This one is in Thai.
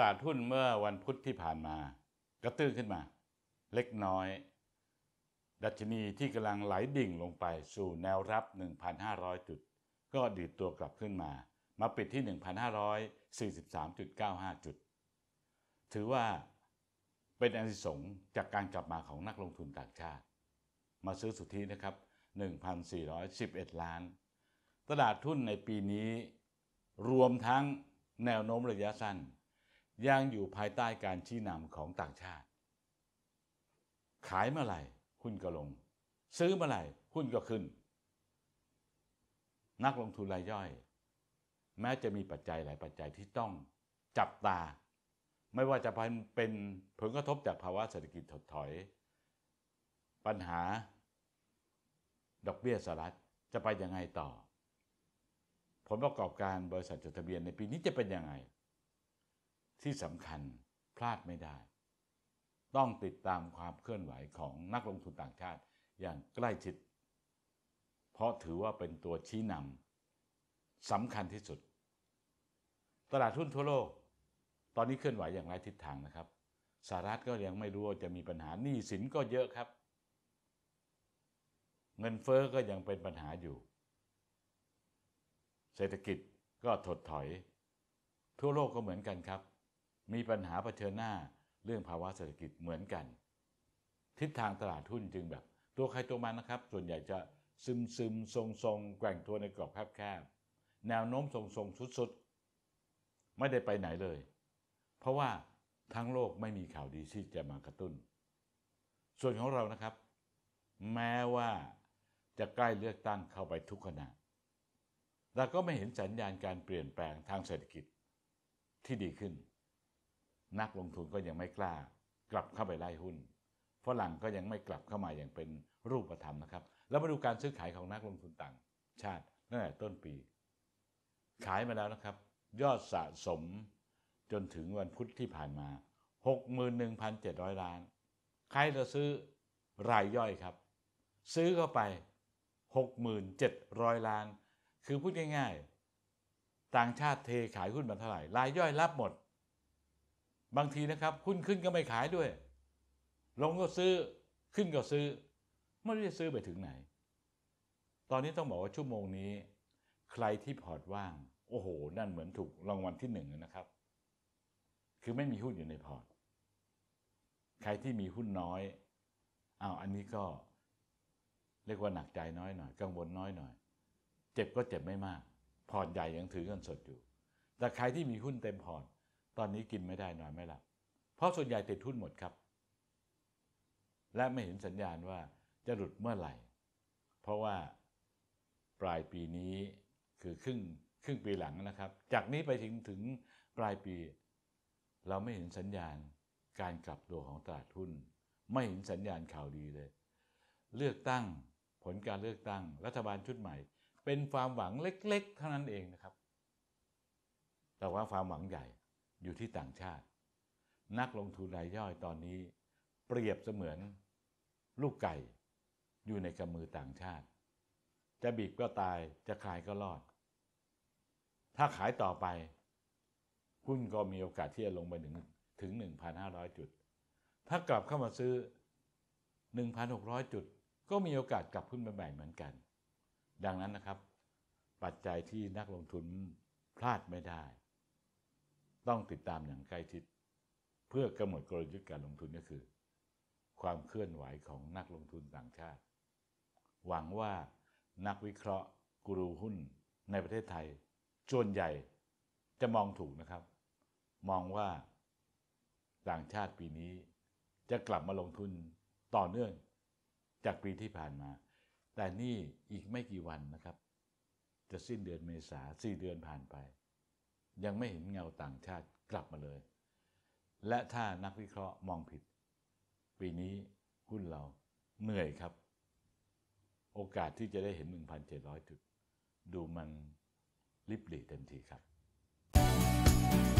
ลาดหุ้นเมื่อวันพุธที่ผ่านมากระตื้นขึ้นมา เล็กน้อย ดัชนีที่กำลังไหลดิ่งลงไปสู่แนวรับ 1,500 จุด ก็ดีดตัวกลับขึ้นมามาปิดที่ 1,543.95 จุด ถือว่าเป็นอันิสงสจากการกลับมาของนักลงทุนต่างชาติ มาซื้อสุทธินะครับ 1,411 ล้าน ตลาดทุนในปีนี้รวมทั้งแนวโน้มระยะสั้นยังอยู่ภายใต้การชี้นำของต่างชาติ ขายเมื่อไหร่หุ้นก็ลง ซื้อเมื่อไหร่หุ้นก็ขึ้น นักลงทุนรายย่อย แม้จะมีปัจจัยหลายปัจจัยที่ต้องจับตา ไม่ว่าจะเป็นผลกระทบจากภาวะเศรษฐกิจถดถอย ปัญหาดอกเบี้ยสหรัฐ จะไปยังไงต่อผลประกอบการบริษัทจดทะเบียนในปีนี้จะเป็นยังไงที่สำคัญพลาดไม่ได้ ต้องติดตามความเคลื่อนไหวของนักลงทุนต่างชาติ อย่างใกล้ชิดเพราะถือว่าเป็นตัวชี้นำสำคัญที่สุด ตลาดหุ้นทั่วโลก ตอนนี้เคลื่อนไหวอย่างไรทิศทางนะครับสหรัฐก็ยังไม่รู้ว่าจะมีปัญหาหนี้สินก็เยอะครับ เงินเฟอ้อก็ยังเป็นปัญหาอยู่ เศรษฐกิจก็ถดถอย ทั่วโลกก็เหมือนกันครับมีปัญหาเผชิญหน้าเรื่องภาวะเศรษฐกิจเหมือนกัน ทิศทางตลาดหุ้นจึงแบบ ตัวใครตัวมันนะครับ ส่วนใหญ่จะซึมซึมทรงทรงแกว่งตัวในกรอบแคบๆแนวโน้มทรงทรงสุดๆ ไม่ได้ไปไหนเลย เพราะว่าทั้งโลกไม่มีข่าวดีที่จะมากระตุ้น ส่วนของเรานะครับ แม้ว่าจะใกล้เลือกตั้งเข้าไปทุกขณะเราก็ไม่เห็นสัญญาณการเปลี่ยนแปลงทางเศรษฐกิจที่ดีขึ้นนักลงทุนก็ยังไม่กล้า กลับเข้าไปไล่หุ้นฝรั่งก็ยังไม่กลับเข้ามาอย่างเป็นรูปธรรมนะครับแล้วมาดูการซื้อขายของนักลงทุนต่าง ชาติตั้งแต่ต้นปี ขายมาแล้วนะครับยอดสะสมจนถึงวันพุธที่ผ่านมา 61,700 ล้าน ใครจะซื้อรายย่อยครับ ซื้อเข้าไป6,700 ล้าน คือพูดง่ายๆ ต่างชาติเทขายหุ้นมาเท่าไหร่รายย่อยรับหมดบางทีนะครับ หุ้นขึ้นก็ไม่ขายด้วยลงก็ซื้อขึ้นก็ซื้อ ไม่รู้จะซื้อไปถึงไหน ตอนนี้ต้องบอกว่าชั่วโมงนี้ ใครที่พอร์ตว่าง โอ้โห นั่นเหมือนถูกรางวัลที่หนึ่งนะครับ คือไม่มีหุ้นอยู่ในพอร์ตใครที่มีหุ้นน้อยอา้าวอันนี้ก็เรียกว่าหนักใจน้อยหน่อยกังวลน้อยหน่อย เจ็บก็เจ็บไม่มาก พอร์ตใหญ่ยังถือเงินสดอยู่ แต่ใครที่มีหุ้นเต็มพอร์ตตอนนี้กินไม่ได้นอนไม่หลับเพราะส่วนใหญ่ ติดทุนหมดครับ และไม่เห็นสัญญาณว่าจะหลุดเมื่อไหร่ เพราะว่าปลายปีนี้คือครึ่งครึ่งปีหลังนะครับ จากนี้ไปถึงถึง ปลายปี เราไม่เห็นสัญญาณการกลับตัวของตลาดทุน ไม่เห็นสัญญาณข่าวดีเลย เลือกตั้งผลการเลือกตั้งรัฐบาลชุดใหม่ เป็นความหวังเล็กๆ เท่านั้นเองนะครับ แต่ว่าความหวังใหญ่อยู่ที่ต่างชาติ นักลงทุนรายย่อยตอนนี้ เปรียบเสมือนลูกไก่อยู่ในกำมือต่างชาติ จะบีบก็ตายจะขายก็รอดถ้าขายต่อไปหุ้นก็มีโอกาสที่จะลงไปถึงถึง1,500จุด ถ้ากลับเข้ามาซื้อ 1,600 จุด ก็มีโอกาสกลับขึ้นไปใหม่เหมือนกัน ดังนั้นนะครับ ปัจจัยที่นักลงทุนพลาดไม่ได้ต้องติดตามอย่างใกล้ชิด เพื่อกำหนดกลยุทธ์การลงทุนก็คือ ความเคลื่อนไหวของนักลงทุนต่างชาติ หวังว่านักวิเคราะห์กูรูหุ้นในประเทศไทยส่วนใหญ่จะมองถูกนะครับ มองว่าต่างชาติปีนี้จะกลับมาลงทุนต่อเนื่องจากปีที่ผ่านมา แต่นี่อีกไม่กี่วันนะครับ จะสิ้นเดือนเมษาสี่เดือนผ่านไปยังไม่เห็นเงาต่างชาติกลับมาเลย และถ้านักวิเคราะห์มองผิด ปีนี้หุ้นเราเหนื่อยครับ โอกาสที่จะได้เห็น 1,700 จุด ดูมันริบหรี่เต็มทีครับ